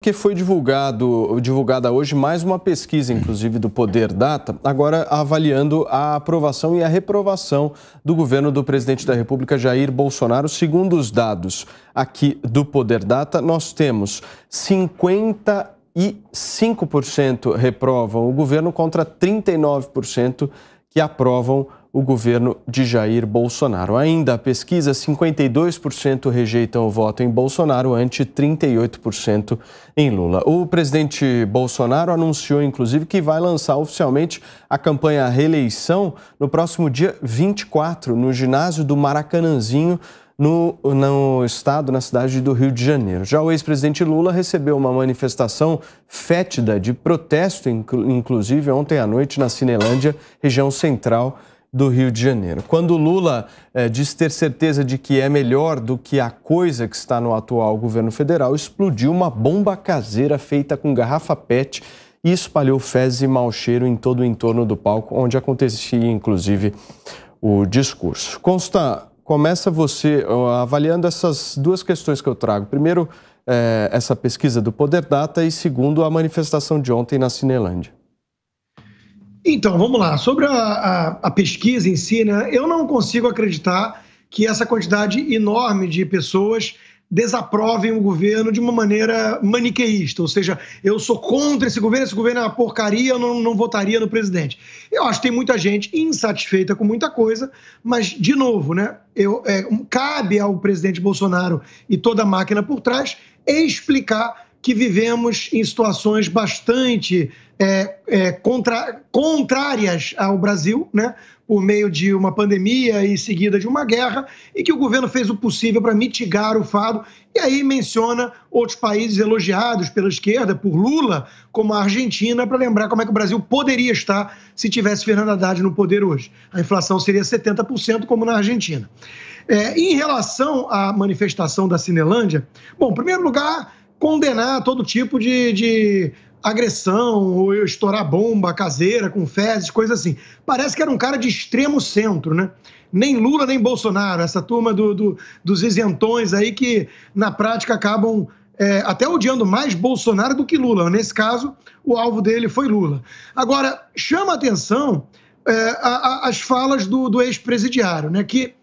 Porque foi divulgado, divulgada hoje mais uma pesquisa, inclusive do Poder Data, agora avaliando a aprovação e a reprovação do governo do presidente da República, Jair Bolsonaro. Segundo os dados aqui do Poder Data, nós temos 55% reprovam o governo contra 39% que aprovam o o governo de Jair Bolsonaro. Ainda a pesquisa, 52% rejeitam o voto em Bolsonaro ante 38% em Lula. O presidente Bolsonaro anunciou inclusive que vai lançar oficialmente a campanha reeleição no próximo dia 24 no ginásio do Maracanãzinho no, no, estado, na cidade do Rio de Janeiro. Já o ex-presidente Lula recebeu uma manifestação fétida de protesto, inclusive ontem à noite na Cinelândia, região central do Rio de Janeiro. Quando Lula eh, diz ter certeza de que é melhor do que a coisa que está no atual governo federal, explodiu uma bomba caseira feita com garrafa PET e espalhou fezes e mau cheiro em todo o entorno do palco, onde acontecia inclusive o discurso. Consta, começa você eh, avaliando essas duas questões que eu trago. Primeiro, eh, essa pesquisa do Poder Data e segundo, a manifestação de ontem na Cinelândia. Então, vamos lá. Sobre a, a, a pesquisa em si, né, eu não consigo acreditar que essa quantidade enorme de pessoas desaprovem o governo de uma maneira maniqueísta, ou seja, eu sou contra esse governo, esse governo é uma porcaria, eu não, não votaria no presidente. Eu acho que tem muita gente insatisfeita com muita coisa, mas, de novo, né, eu, é, cabe ao presidente Bolsonaro e toda a máquina por trás explicar que vivemos em situações bastante é, é, contra, contrárias ao Brasil, né? por meio de uma pandemia e seguida de uma guerra, e que o governo fez o possível para mitigar o fado. E aí menciona outros países elogiados pela esquerda, por Lula, como a Argentina, para lembrar como é que o Brasil poderia estar se tivesse Fernando Haddad no poder hoje. A inflação seria 70%, como na Argentina. É, em relação à manifestação da Cinelândia, bom, em primeiro lugar, condenar todo tipo de, de agressão, ou estourar bomba caseira com fezes, coisa assim. Parece que era um cara de extremo centro, né? Nem Lula, nem Bolsonaro, essa turma do, do dos isentões aí que, na prática, acabam é, até odiando mais Bolsonaro do que Lula. Nesse caso, o alvo dele foi Lula. Agora, chama atenção é, a, a, as falas do, do ex-presidiário, né? Que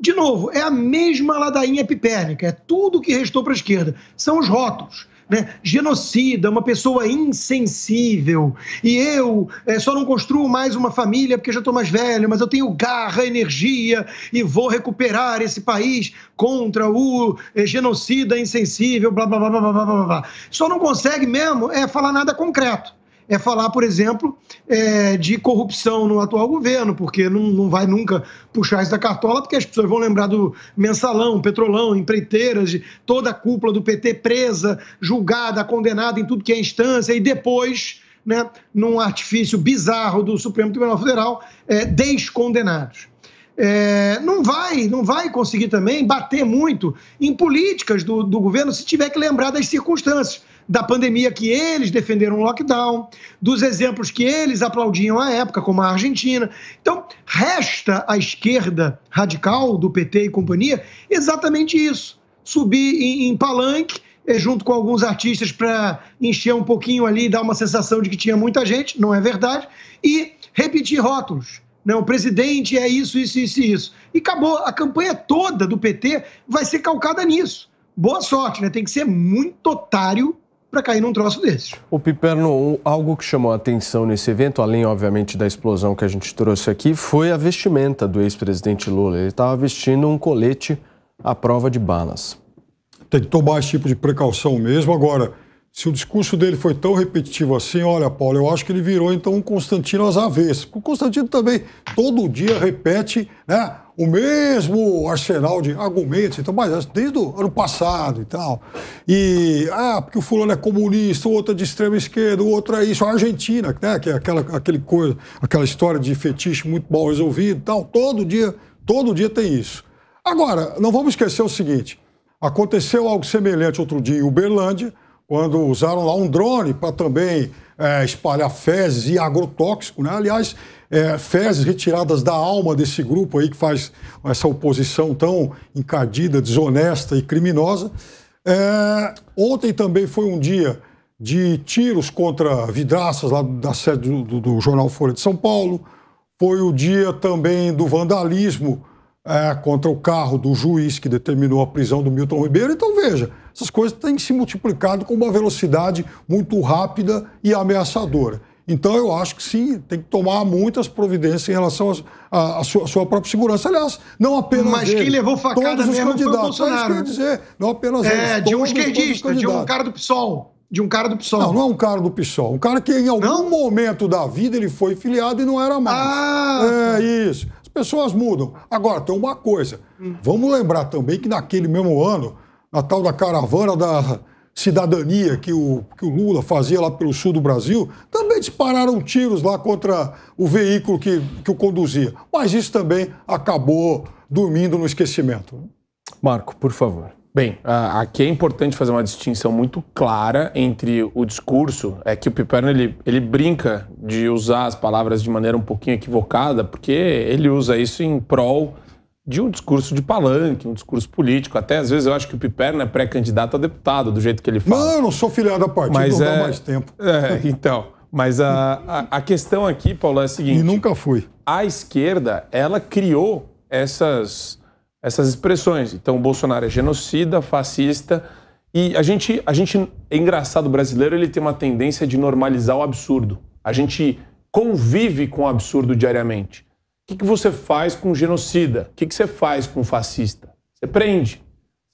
de novo, é a mesma ladainha pipérnica, é tudo que restou para a esquerda. São os rótulos. Né? genocida, uma pessoa insensível. E eu é, só não construo mais uma família porque já estou mais velho, mas eu tenho garra, energia e vou recuperar esse país contra o é, genocida insensível, blá, blá blá blá blá blá blá. Só não consegue mesmo é falar nada concreto é falar, por exemplo, é, de corrupção no atual governo, porque não, não vai nunca puxar isso da cartola, porque as pessoas vão lembrar do mensalão, petrolão, empreiteiras, de toda a cúpula do PT presa, julgada, condenada em tudo que é instância, e depois, né, num artifício bizarro do Supremo Tribunal Federal, é, descondenados. É, não vai não vai conseguir também bater muito em políticas do, do governo se tiver que lembrar das circunstâncias da pandemia que eles defenderam o lockdown, dos exemplos que eles aplaudiam à época, como a Argentina. Então, resta à esquerda radical do PT e companhia exatamente isso: subir em, em palanque eh, junto com alguns artistas para encher um pouquinho ali, dar uma sensação de que tinha muita gente, não é verdade, e repetir rótulos. né o presidente é isso, isso, isso isso. E acabou. A campanha toda do PT vai ser calcada nisso. Boa sorte, né? Tem que ser muito otário para cair num troço desse. O Piperno, algo que chamou a atenção nesse evento, além obviamente da explosão que a gente trouxe aqui, foi a vestimenta do ex-presidente Lula. Ele estava vestindo um colete à prova de balas. Tem que tomar esse tipo de precaução mesmo agora se o discurso dele foi tão repetitivo assim, olha, Paulo, eu acho que ele virou então um Constantino às avessas. O Constantino também todo dia repete né, o mesmo arsenal de argumentos, então, mas é desde o ano passado e tal. E, ah, porque o fulano é comunista, o outro é de extrema esquerda, o outro é isso. A Argentina, né, que é aquela, aquele coisa, aquela história de fetiche muito mal resolvido e tal. Todo dia, todo dia tem isso. Agora, não vamos esquecer o seguinte. Aconteceu algo semelhante outro dia em Uberlândia, quando usaram lá um drone para também é, espalhar fezes e agrotóxico, né? Aliás, é, fezes retiradas da alma desse grupo aí que faz essa oposição tão encardida, desonesta e criminosa. É, ontem também foi um dia de tiros contra vidraças lá da sede do, do, do jornal Folha de São Paulo. Foi o dia também do vandalismo é, contra o carro do juiz que determinou a prisão do Milton Ribeiro. Então, veja, essas coisas têm se multiplicado com uma velocidade muito rápida e ameaçadora. Então, eu acho que sim, tem que tomar muitas providências em relação à sua, sua, própria segurança. Aliás, não apenas. Mas ele, quem levou facada todos os mesmo candidatos, foi o Bolsonaro. É isso que eu dizer, não apenas. É, eles, de um esquerdista, de um cara do PSOL. De um cara do PSOL. Não, não é um cara do PSOL. Um cara que em algum não? momento da vida ele foi filiado e não era mais. Ah, é tá. isso. As pessoas mudam. Agora, tem uma coisa. Hum. Vamos lembrar também que naquele mesmo ano a tal da caravana da cidadania que o, que o Lula fazia lá pelo sul do Brasil, também dispararam tiros lá contra o veículo que, que o conduzia. Mas isso também acabou dormindo no esquecimento. Marco, por favor. Bem, aqui é importante fazer uma distinção muito clara entre o discurso, é que o Piperno ele, ele brinca de usar as palavras de maneira um pouquinho equivocada, porque ele usa isso em prol de um discurso de palanque, um discurso político. Até às vezes eu acho que o Piperno é pré-candidato a deputado, do jeito que ele fala. Não, eu não sou filiado a partido, mas não é... dá mais tempo. É, então, mas a, a, a, questão aqui, Paulo, é a seguinte. E nunca fui. A esquerda, ela criou essas, essas expressões. Então, o Bolsonaro é genocida, fascista... E a gente, a gente, é engraçado, o brasileiro ele tem uma tendência de normalizar o absurdo. A gente convive com o absurdo diariamente. O que, que você faz com genocida? O que, que você faz com fascista? Você prende,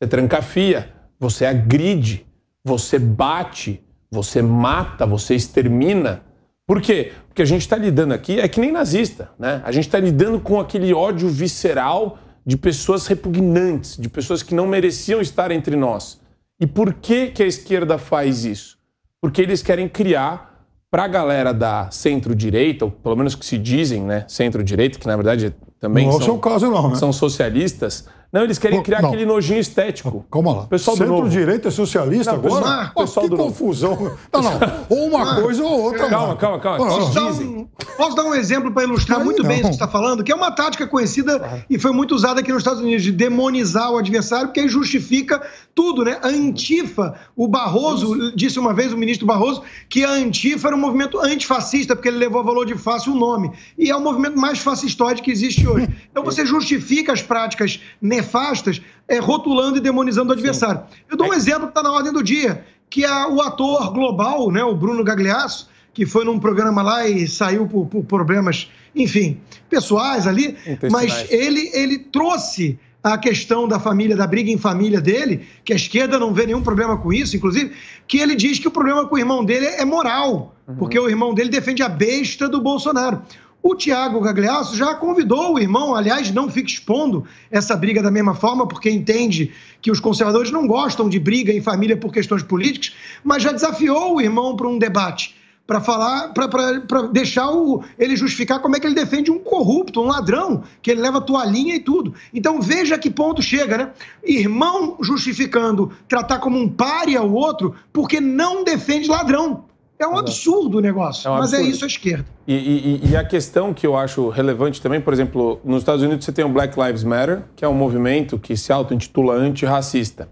você trancafia, você agride, você bate, você mata, você extermina. Por quê? Porque a gente está lidando aqui, é que nem nazista, né? A gente está lidando com aquele ódio visceral de pessoas repugnantes, de pessoas que não mereciam estar entre nós. E por que, que a esquerda faz isso? Porque eles querem criar para a galera da centro-direita, ou pelo menos que se dizem, né, centro-direita, que na verdade também não são, caso não, né? são socialistas, não, eles querem criar não. aquele nojinho estético. Calma lá. Pessoal Centro-direita é socialista não, agora? Ah, que confusão. Não, não. Ou uma ah, coisa ou outra. Calma, mano. calma, calma. Posso dar, um, posso, dar um, exemplo para ilustrar Aí muito não. bem isso que você está falando, que é uma tática conhecida ah. e foi muito usada aqui nos Estados Unidos, de demonizar o adversário, porque aí justifica tudo, né? A Antifa, o Barroso, isso. disse uma vez o ministro Barroso, que a Antifa era um movimento antifascista, porque ele levou a valor de fácil o nome. E é o movimento mais fascistóide que existe hoje. Então você justifica as práticas necessárias nefastas, é, rotulando e demonizando o adversário. Sim. Eu dou um é. exemplo que está na ordem do dia, que é o ator global, né, o Bruno Gagliasso, que foi num programa lá e saiu por, por problemas, enfim, pessoais ali, mas ele, ele trouxe a questão da família, da briga em família dele, que a esquerda não vê nenhum problema com isso, inclusive, que ele diz que o problema com o irmão dele é moral, uhum. porque o irmão dele defende a besta do Bolsonaro. O Tiago Gagliasso já convidou o irmão, aliás, não fica expondo essa briga da mesma forma, porque entende que os conservadores não gostam de briga em família por questões políticas, mas já desafiou o irmão para um debate, para falar, para deixar o, ele justificar como é que ele defende um corrupto, um ladrão, que ele leva toalhinha e tudo. Então veja que ponto chega, né? Irmão justificando tratar como um páreo o outro, porque não defende ladrão é um absurdo o negócio, é um mas é isso a esquerda. E, e, e, a questão que eu acho relevante também, por exemplo, nos Estados Unidos você tem o Black Lives Matter, que é um movimento que se auto-intitula antirracista.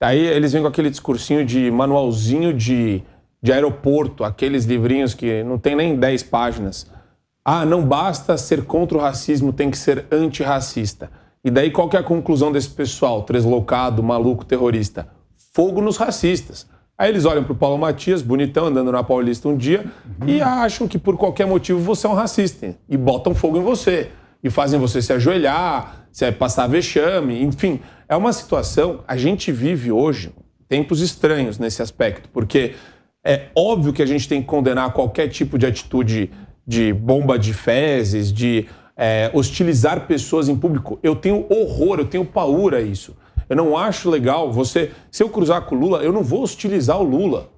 Aí eles vêm com aquele discursinho de manualzinho de, de aeroporto, aqueles livrinhos que não tem nem 10 páginas. Ah, não basta ser contra o racismo, tem que ser antirracista. E daí qual que é a conclusão desse pessoal, deslocado, maluco, terrorista? Fogo nos racistas. Aí eles olham para o Paulo Matias, bonitão, andando na Paulista um dia, uhum. e acham que por qualquer motivo você é um racista. E botam fogo em você. E fazem você se ajoelhar, se é passar vexame, enfim. É uma situação, a gente vive hoje tempos estranhos nesse aspecto, porque é óbvio que a gente tem que condenar qualquer tipo de atitude de bomba de fezes, de é, hostilizar pessoas em público. Eu tenho horror, eu tenho paura a isso. Eu não acho legal você. Se eu cruzar com o Lula, eu não vou hostilizar o Lula.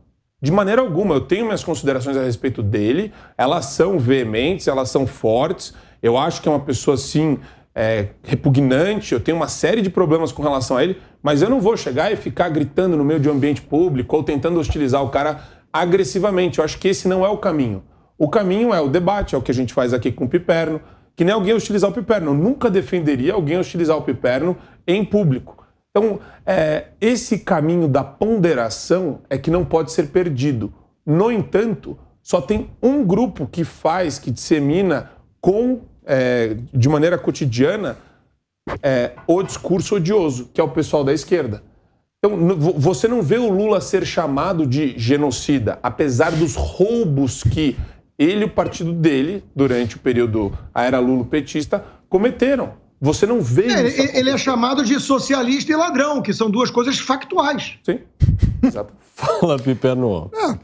De maneira alguma, eu tenho minhas considerações a respeito dele, elas são veementes, elas são fortes. Eu acho que é uma pessoa, sim, é, repugnante, eu tenho uma série de problemas com relação a ele, mas eu não vou chegar e ficar gritando no meio de um ambiente público ou tentando hostilizar o cara agressivamente. Eu acho que esse não é o caminho. O caminho é o debate, é o que a gente faz aqui com o Piperno, que nem alguém hostilizar o Piperno. Eu nunca defenderia alguém hostilizar o Piperno em público. Então, é, esse caminho da ponderação é que não pode ser perdido. No entanto, só tem um grupo que faz, que dissemina com, é, de maneira cotidiana é, o discurso odioso, que é o pessoal da esquerda. Então, você não vê o Lula ser chamado de genocida, apesar dos roubos que ele e o partido dele, durante o período, a era Lula petista, cometeram. Você não vê. É, ele, ele é chamado de socialista e ladrão, que são duas coisas factuais. Sim. Exato. Fala, Piperno. É,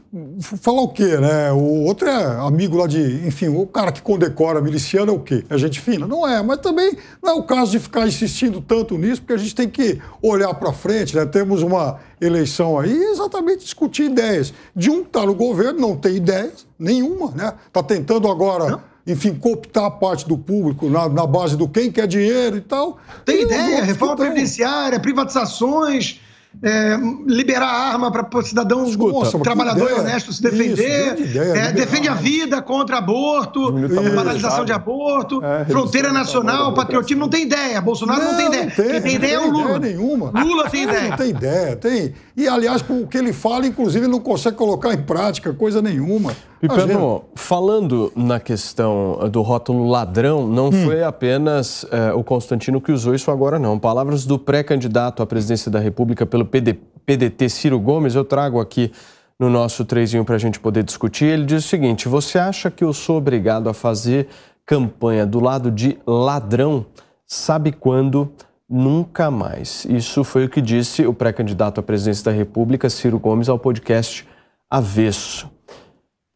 falar o quê, né? O outro é amigo lá de. Enfim, o cara que condecora miliciano é o quê? É gente fina? Não é, mas também não é o caso de ficar insistindo tanto nisso, porque a gente tem que olhar para frente, né? Temos uma eleição aí exatamente discutir ideias. De um que está no governo, não tem ideias nenhuma, né? Está tentando agora. Não enfim, cooptar parte do público na, na base do quem quer dinheiro e tal. Tem e ideia, reforma previdenciária, privatizações, é, liberar arma para o cidadão Escuta, nossa, trabalhador honesto se defender, Isso, ideia, é, defende a vida contra aborto, banalização de aborto, é, fronteira nacional, patriotismo, não tem ideia. Bolsonaro não, não tem ideia. Tem, Quem tem ideia é o Lula. Ideia nenhuma. Lula tem ideia. Não tem ideia, tem. E, aliás, o que ele fala, inclusive, não consegue colocar em prática coisa nenhuma. E Pedro, falando na questão eh, do rótulo ladrão, não hum. foi apenas é, o Constantino que usou isso agora, não. Palavras do pré-candidato à presidência da República pelo PD, PDT, Ciro Gomes, eu trago aqui no nosso trezinho para a gente poder discutir. Ele diz o seguinte: Você acha que eu sou obrigado a fazer campanha do lado de ladrão? Sabe quando? Nunca mais. Isso foi o que disse o pré-candidato à presidência da República, Ciro Gomes, ao podcast Avesso.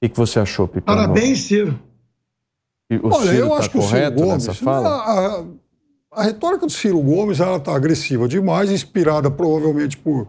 O que, você achou, Pipino? Parabéns, Ciro. O Olha, Ciro eu tá acho que o Ciro Gomes. Fala? A, a, a, retórica do Ciro Gomes está agressiva demais, inspirada provavelmente por.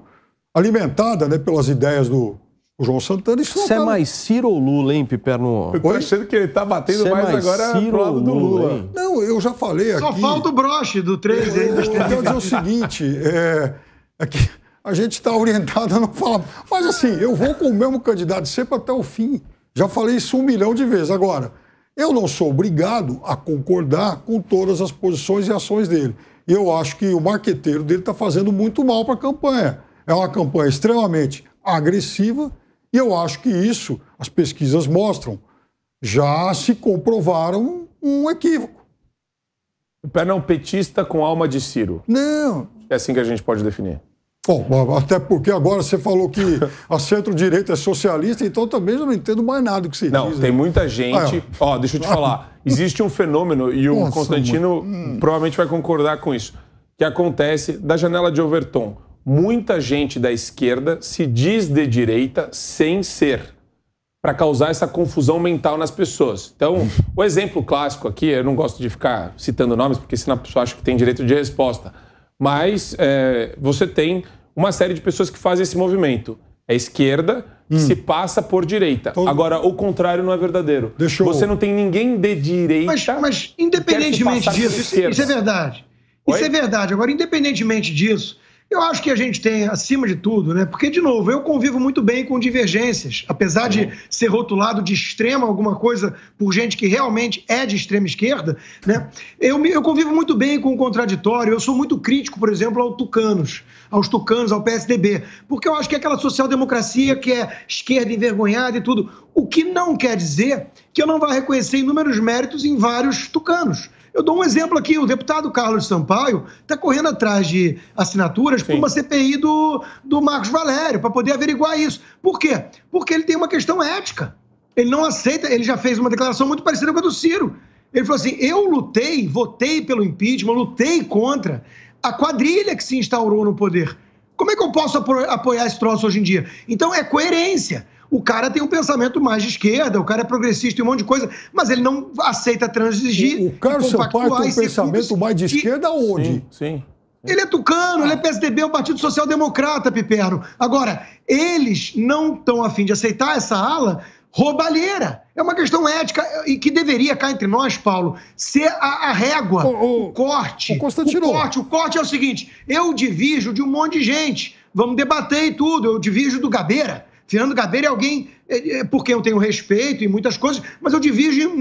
alimentada né, pelas ideias do. João Santana, isso Você é tá... mais Ciro ou Lula, hein, Piperno? Eu tô achando que ele tá batendo é mais, mais agora Ciro pro lado do Lula. Lula Não, eu já falei Só aqui. Só falta o broche do 3 aí. Eu, eu quero dizer o seguinte: é, é que a gente está orientado a não falar. Mas assim, eu vou com o mesmo candidato sempre até o fim. Já falei isso um milhão de vezes. Agora, eu não sou obrigado a concordar com todas as posições e ações dele. E eu acho que o marqueteiro dele está fazendo muito mal para a campanha. É uma campanha extremamente agressiva e eu acho que isso, as pesquisas mostram, já se comprovaram um equívoco. O pé não petista com alma de Ciro. Não. É assim que a gente pode definir. Bom, até porque agora você falou que a centro-direita é socialista, então também eu não entendo mais nada do que você não, diz. Não, tem muita gente. Ah, ó. É. ó, deixa eu te falar. Existe um fenômeno, e o Nossa, Constantino mano. Hum. provavelmente vai concordar com isso, que acontece da janela de Overton. Muita gente da esquerda se diz de direita sem ser para causar essa confusão mental nas pessoas. Então, o exemplo clássico aqui, eu não gosto de ficar citando nomes, porque senão a pessoa acha que tem direito de resposta. Mas é, você tem uma série de pessoas que fazem esse movimento. É esquerda e hum. se passa por direita. Então, Agora, o contrário não é verdadeiro. Você não tem ninguém de direita. Mas, mas independentemente disso, isso, é isso, é verdade. Oi? Isso é verdade. Agora, independentemente disso, eu acho que a gente tem, acima de tudo, né? Porque, de novo, eu convivo muito bem com divergências. Apesar de uhum. ser rotulado de extrema alguma coisa por gente que realmente é de extrema esquerda, né? Eu, eu convivo muito bem com o contraditório. Eu sou muito crítico, por exemplo, aos tucanos, aos tucanos, ao PSDB. Porque eu acho que é aquela social-democracia que é esquerda envergonhada e tudo. O que não quer dizer que eu não vá reconhecer inúmeros méritos em vários tucanos. Eu dou um exemplo aqui: o deputado Carlos Sampaio está correndo atrás de assinaturas para uma CPI do, do Marcos Valério, para poder averiguar isso. Por quê? Porque ele tem uma questão ética. Ele não aceita, ele já fez uma declaração muito parecida com a do Ciro. Ele falou assim: eu lutei, votei pelo impeachment, lutei contra a quadrilha que se instaurou no poder. Como é que eu posso apoiar esse troço hoje em dia? Então é coerência o cara tem um pensamento mais de esquerda, o cara é progressista e um monte de coisa, mas ele não aceita transigir. O Carlos Sampaio tem um pensamento mais de esquerda e... onde? Sim, sim. Ele é tucano, ele é PSDB, é o Partido Social Democrata, Piperno. Agora, eles não estão afim de aceitar essa ala roubalheira. É uma questão ética e que deveria, cá entre nós, Paulo, ser a, a régua, o, o, o corte. O, Constantino. o corte. O corte é o seguinte: eu divijo de um monte de gente. Vamos debater e tudo. Eu divijo do Gabeira, Fernando Gabeira é alguém eh, eh, por quem eu tenho respeito e muitas coisas, mas eu divido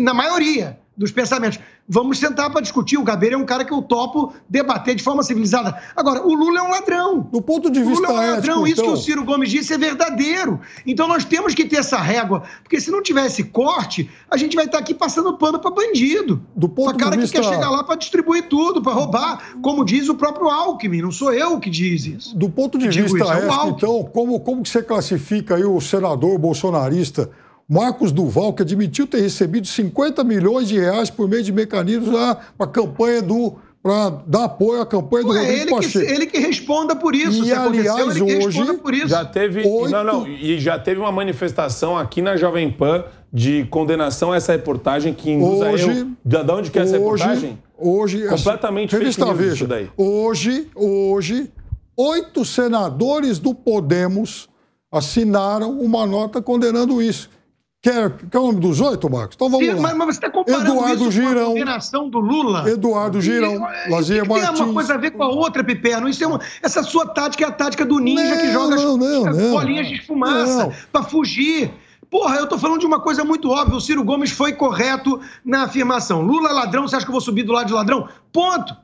na maioria dos pensamentos. Vamos sentar para discutir. O Gabeira é um cara que eu topo debater de forma civilizada. Agora, o Lula é um ladrão. Do ponto de vista. O Lula é um ladrão. Ético, Isso que então. o Ciro Gomes disse é verdadeiro. Então nós temos que ter essa régua, porque se não tiver esse corte, a gente vai estar aqui passando pano para bandido. Do ponto pra cara de vista... que quer chegar lá para distribuir tudo, para roubar, como diz o próprio Alckmin. Não sou eu que diz isso. Do ponto de vista, isso, é ético, então, como, como que você classifica aí o senador bolsonarista? Marcos Duval, que admitiu ter recebido 50 milhões de reais por meio de mecanismos para a campanha do para dar apoio à campanha Pô, do Rodrigo ele Pacheco. Que, ele que responda por isso. E, aliás, hoje já teve, 8... não, não, e já teve uma manifestação aqui na Jovem Pan de condenação a essa reportagem que induz hoje, a eu... De onde que é essa hoje, reportagem? Hoje... Completamente revista fake Veja, isso daí. Hoje, hoje, oito senadores do Podemos assinaram uma nota condenando isso. Quer, quer o nome dos oito, Marcos? Então vamos Sim, lá. Mas, mas você está comparando Eduardo isso Girão, com a condenação do Lula? Eduardo Girão, é, Lazier Martins. tem uma coisa a ver com a outra, Piperno. Isso é uma, essa sua tática é a tática do ninja não, que joga não, não, não, bolinhas de fumaça para fugir. Porra, eu tô falando de uma coisa muito óbvia. O Ciro Gomes foi correto na afirmação. Lula é ladrão, você acha que eu vou subir do lado de ladrão? Ponto.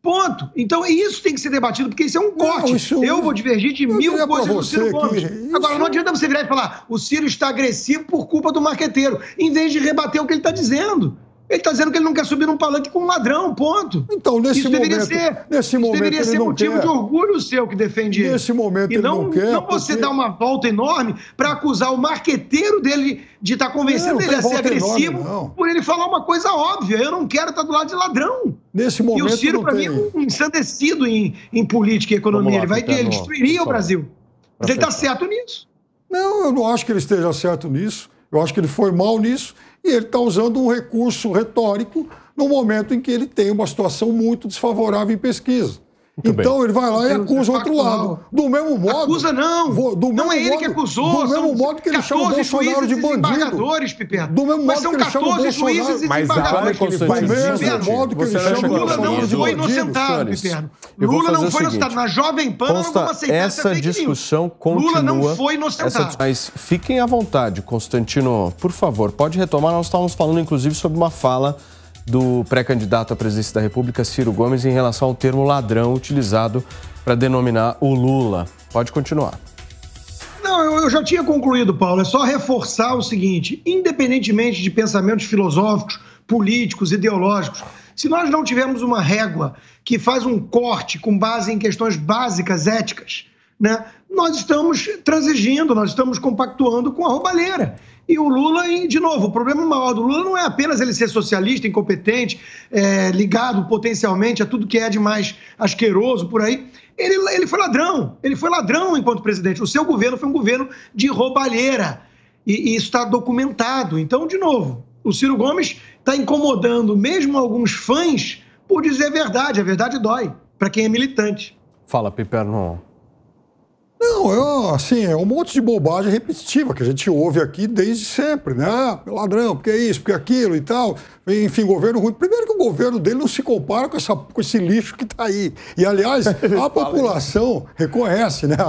Ponto. Então isso tem que ser debatido, porque isso é um corte. Não, isso, eu vou divergir de mil coisas do Ciro Gomes. Que... Agora, não adianta você virar e falar o Ciro está agressivo por culpa do marqueteiro, em vez de rebater o que ele está dizendo. Ele está dizendo que ele não quer subir num palanque com um ladrão, ponto. Então, nesse isso momento. Ser, nesse momento deveria ser motivo quer. de orgulho seu que defende nesse ele. Nesse momento, e não, ele não quer. Não você porque... dar uma volta enorme para acusar o marqueteiro dele de estar tá convencendo ele a ser agressivo enorme, por ele falar uma coisa óbvia. Eu não quero estar tá do lado de ladrão. Nesse momento. E o Ciro, para mim, é um ensandecido em, em política e economia. Lá, ele vai ele destruiria o Brasil. Mas ele está certo nisso. Não, eu não acho que ele esteja certo nisso. Eu acho que ele foi mal nisso e ele está usando um recurso retórico no momento em que ele tem uma situação muito desfavorável em pesquisa. Muito então bem. ele vai lá e acusa o outro lado. Do mesmo modo. Acusa não. Vou, do não é ele modo, que acusou. Do mesmo modo que ele chama o Bolsonaro de bandido. Piperno. Do mesmo modo que ele chama o Bolsonaro de Mas olha, Constantino. Do mesmo modo que ele chama o Bolsonaro de bandido. Lula não foi inocentado, Piperno. Lula não foi inocentado. Na Jovem Pan, Consta, eu não vou aceitar essa discussão continua. Lula não foi inocentado. Mas fiquem à vontade, Constantino. Por favor, pode retomar. Nós estávamos falando, inclusive, sobre uma fala do pré-candidato à presidência da República, Ciro Gomes, em relação ao termo ladrão utilizado para denominar o Lula. Pode continuar. Não, eu, eu já tinha concluído, Paulo. É só reforçar o seguinte: independentemente de pensamentos filosóficos, políticos, ideológicos, se nós não tivermos uma régua que faz um corte com base em questões básicas éticas, né? Nós estamos transigindo, nós estamos compactuando com a roubalheira. E o Lula, de novo, o problema maior do Lula não é apenas ele ser socialista, incompetente, é, ligado potencialmente a tudo que é de mais asqueroso por aí. Ele, ele foi ladrão, ele foi ladrão enquanto presidente. O seu governo foi um governo de roubalheira. E, e isso está documentado. Então, de novo, o Ciro Gomes está incomodando mesmo alguns fãs por dizer a verdade. A verdade dói para quem é militante. Fala, Piperno. Não, eu, é, assim, é um monte de bobagem repetitiva que a gente ouve aqui desde sempre, né? Ah, ladrão, porque é isso, porque é aquilo e tal. Enfim, governo ruim. Primeiro que o governo dele não se compara com, essa, com esse lixo que está aí. E, aliás, a população reconhece, né? A,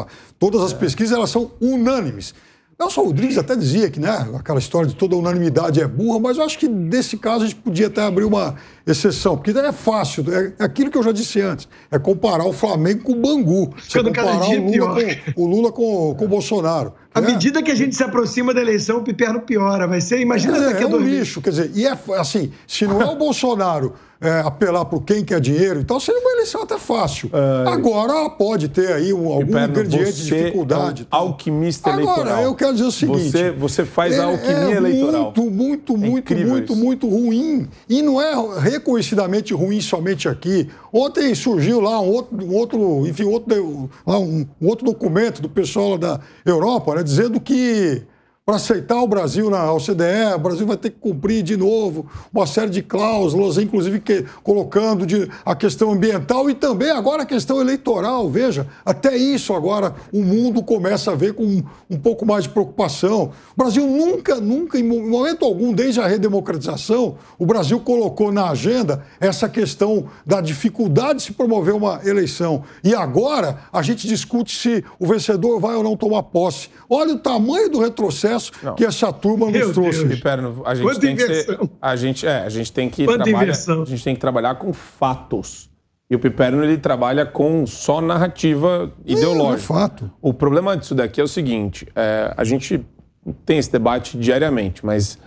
a, todas as pesquisas, elas são unânimes. Nelson Rodrigues até dizia que né, aquela história de toda unanimidade é burra, mas eu acho que nesse caso a gente podia até abrir uma exceção, porque é fácil, é, é aquilo que eu já disse antes, é comparar o Flamengo com o Bangu, Você comparar é o Lula, com, o Lula, com, com o Bolsonaro. À é. medida que a gente se aproxima da eleição, o piperno piora. Vai ser, imagina dizer, é, daqui a é um lixo, quer dizer, e é assim, se não é o Bolsonaro é, apelar para quem quer dinheiro, então seria uma eleição até fácil. É. Agora pode ter aí um, algum Perno, ingrediente de dificuldade. É um alquimista Agora, eleitoral. Agora, eu quero dizer o seguinte: você, você faz a alquimia é eleitoral. Muito, muito, muito, é muito, isso. muito ruim. E não é reconhecidamente ruim somente aqui. Ontem surgiu lá um outro, um outro enfim, outro, um, um outro documento do pessoal da Europa, né? dizendo que para aceitar o Brasil na OCDE, o Brasil vai ter que cumprir de novo uma série de cláusulas, inclusive que, colocando de, a questão ambiental e também agora a questão eleitoral. Veja, até isso agora o mundo começa a ver com um, um pouco mais de preocupação. O Brasil nunca, nunca, em momento algum, desde a redemocratização, o Brasil colocou na agenda essa questão da dificuldade de se promover uma eleição. E agora a gente discute se o vencedor vai ou não tomar posse. Olha o tamanho do retrocesso sucesso não. que essa turma nos trouxe. Piperno, a gente Quanta tem que ser, a gente é, a gente tem que trabalhar, a gente tem que trabalhar com fatos. E o Piperno ele trabalha com só narrativa é ideológica. É, é fato. O problema disso daqui é o seguinte: é, a gente tem esse debate diariamente, mas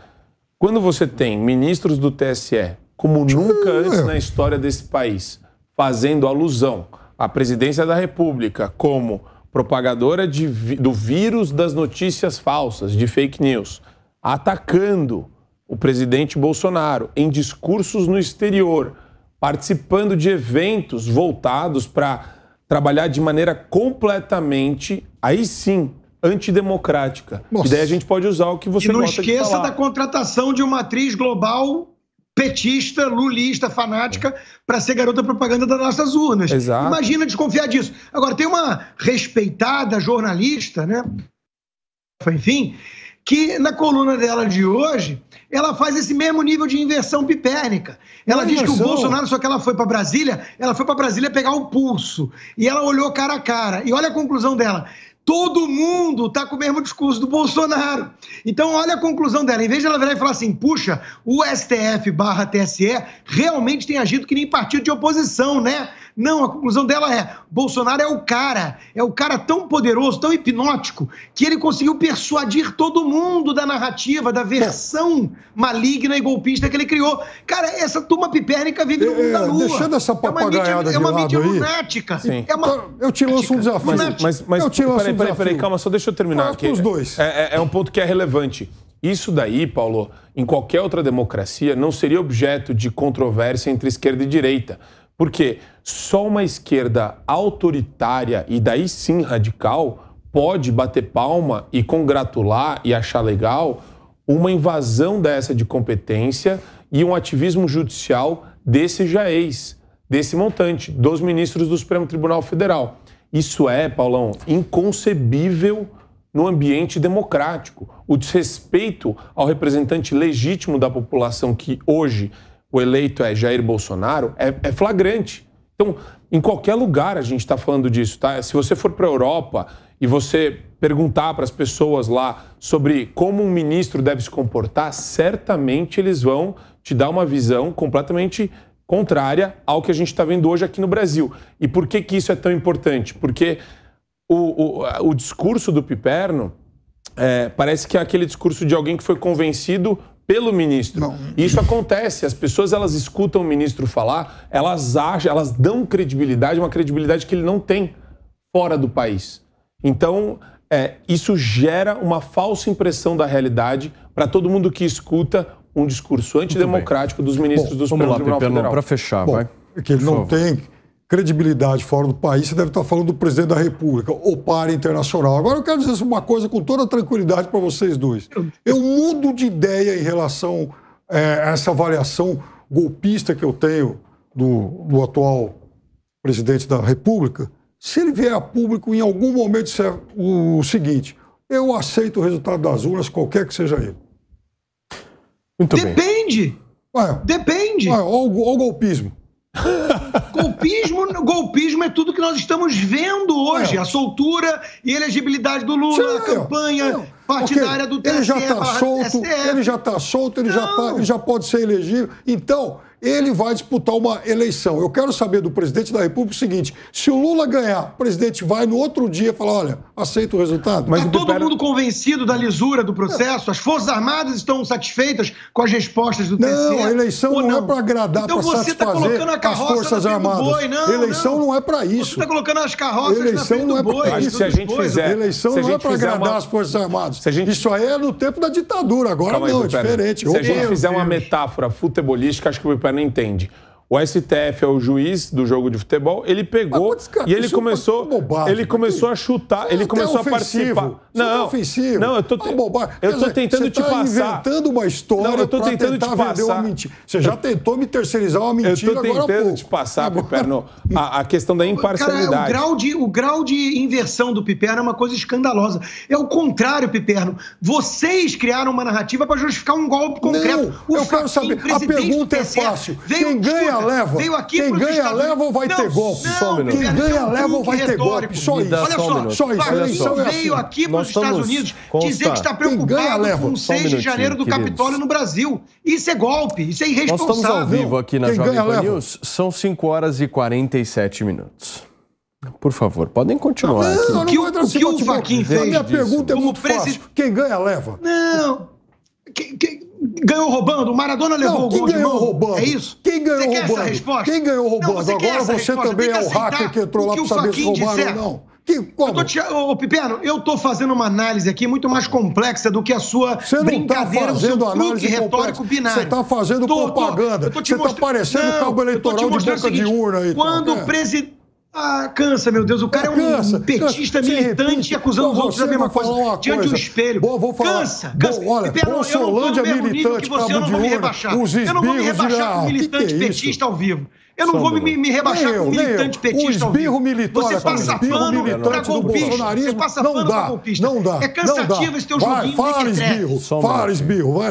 quando você tem ministros do TSE, como tipo, nunca é. antes na história desse país, fazendo alusão à presidência da República como propagadora de, do vírus das notícias falsas, de fake news, atacando o presidente Bolsonaro em discursos no exterior, participando de eventos voltados para trabalhar de maneira completamente, aí sim, antidemocrática. Nossa. E daí a gente pode usar o que você E não esqueça da contratação de uma atriz global petista, lulista, fanática, para ser garota propaganda das nossas urnas. Exato. Imagina desconfiar disso. Agora, tem uma respeitada jornalista, né? Enfim, que na coluna dela de hoje ela faz esse mesmo nível de inversão pipérnica. Ela Não é diz inversão. que o Bolsonaro, só que ela foi para Brasília, ela foi para Brasília pegar o pulso. E ela olhou cara a cara. E olha a conclusão dela. Todo mundo está com o mesmo discurso do Bolsonaro. Então, olha a conclusão dela. Em vez de ela virar e falar assim, puxa, o STF barra TSE realmente tem agido que nem partido de oposição, né? Não, a conclusão dela é: Bolsonaro é o cara, é o cara tão poderoso, tão hipnótico, que ele conseguiu persuadir todo mundo da narrativa, da versão maligna e golpista que ele criou. Cara, essa turma pipérnica vive no é, mundo da lua. Deixando essa é papagaiada é uma mídia, é uma mídia lunática. Sim. É uma... Então, eu te lanço um desafio. Mas, mas, mas eu te lanço peraí, um peraí, peraí, calma, só deixa eu terminar aqui. Os dois. É, é, é um ponto que é relevante. Isso daí, Paulo, em qualquer outra democracia, não seria objeto de controvérsia entre esquerda e direita. Porque só uma esquerda autoritária e daí sim radical pode bater palma e congratular e achar legal uma invasão dessa de competência e um ativismo judicial desse jaez, desse montante, dos ministros do Supremo Tribunal Federal. Isso é, Paulão, inconcebível no ambiente democrático. O desrespeito ao representante legítimo da população que hoje o eleito é Jair Bolsonaro, é, é flagrante. Então, em qualquer lugar a gente está falando disso, tá? Se você for para a Europa e você perguntar para as pessoas lá sobre como um ministro deve se comportar, certamente eles vão te dar uma visão completamente contrária ao que a gente está vendo hoje aqui no Brasil. E por que, que isso é tão importante? Porque o, o, o discurso do Piperno é, parece que é aquele discurso de alguém que foi convencido pelo ministro. Não. Isso acontece, as pessoas elas escutam o ministro falar, elas acham, elas dão credibilidade, uma credibilidade que ele não tem fora do país. Então, é, isso gera uma falsa impressão da realidade para todo mundo que escuta um discurso antidemocrático dos ministros Bom, dos vamos lá, Tribunal Para fechar, Bom, vai. É que não tem credibilidade fora do país, você deve estar falando do presidente da República ou para internacional. Agora eu quero dizer uma coisa com toda tranquilidade para vocês dois. Eu mudo de ideia em relação é, a essa avaliação golpista que eu tenho do, do atual presidente da República. Se ele vier a público em algum momento disser é o seguinte, eu aceito o resultado das urnas, qualquer que seja ele. Muito Depende. Bem. Ué, Depende. Ué, olha o golpismo. golpismo, golpismo é tudo que nós estamos vendo hoje. É. A soltura e elegibilidade do Lula, Sim, a campanha não. partidária do TSE. Ele já está tá solto, ele já está solto, ele não. já, ele já pode ser elegível. Então, ele vai disputar uma eleição. Eu quero saber do presidente da República o seguinte: se o Lula ganhar, o presidente vai no outro dia falar: olha, aceita o resultado. Mas tá todo Pera... mundo convencido da lisura do processo? As Forças Armadas estão satisfeitas com as respostas do TSE? Não, a eleição não, não, é para agradar, então para tá satisfazer tá as Forças Armadas. Boi, não, eleição não. não. é para isso. Você está colocando as carroças eleição não é pra... Tá é boi. Mas se a gente coisa. fizer... Eleição não é para agradar uma... as Forças Armadas. Gente... Isso aí é no tempo da ditadura, agora Calma não, aí, é diferente. Se a gente fizer uma metáfora futebolística, acho que o Pipé entende. O STF é o juiz do jogo de futebol. Ele pegou cara, e ele é começou, é bobagem, ele começou a chutar, é ele começou a é participar. Não, é ofensivo. não, eu tô, te... eu tô tentando você te tá passar. inventando uma história. Não, eu tô tentando te passar. Você já tentou me terceirizar uma mentira agora Eu tô tentando te passar, Piperno, a, a, questão da imparcialidade. Cara, o, grau de, o grau de inversão do Piperno é uma coisa escandalosa. É o contrário, Piperno. Vocês criaram uma narrativa para justificar um golpe concreto. Não, o eu quero saber. A pergunta é fácil. Quem ganha ganha, leva. Veio aqui Quem ganha, Estados... leva ou vai não, ter golpe? Não, minuto. quem ganha, um leva ou vai ter golpe. Só isso. Olha só, só isso. Olha só. veio aqui para os Estados Unidos dizer que está preocupado com o 6 de janeiro do Capitólio no Brasil. Isso é golpe, isso é irresponsável. Nós estamos ao vivo aqui na Jovem Pan News. São 5 horas e 47 minutos. Por favor, podem continuar. Não, Não, o que o, o Faquin fez? A minha pergunta é muito fácil. Quem ganha, leva. Não. Quem. que, ganhou roubando? O Maradona levou não, o gol quem ganhou roubando? É isso? Quem ganhou você roubando? Quer essa resposta? Quem ganhou roubando? Não, você Agora você também é o hacker que entrou lá para saber se roubaram ou não. Que, como? Eu tô te, ô, Piperno, eu tô fazendo uma análise aqui muito mais complexa do que a sua você tá brincadeira, tá o seu análise retórico binário. Você tá fazendo tô, propaganda. você tá parecendo cabo eleitoral de boca seguinte, de urna aí. Então. Quando, é. o presidente ah, cansa, meu Deus. O cara é, cansa, é um petista cansa, militante acusando os outros da mesma coisa. Diante coisa. do espelho. vou falar. Cansa, cansa. Bom, olha, Pera, Bolsolândia eu não militante, que você, eu não vou me rebaixar. eu não vou me rebaixar com militante é petista ao vivo. Eu não Sandro. vou me, me rebaixar eu, com militante petista. O esbirro militar, você passa pano pra golpista. Você passa pano dá, pra golpista. Não dá. É cansativo esse teu joguinho. Fala, esbirro. Fala, esbirro. Vai lá.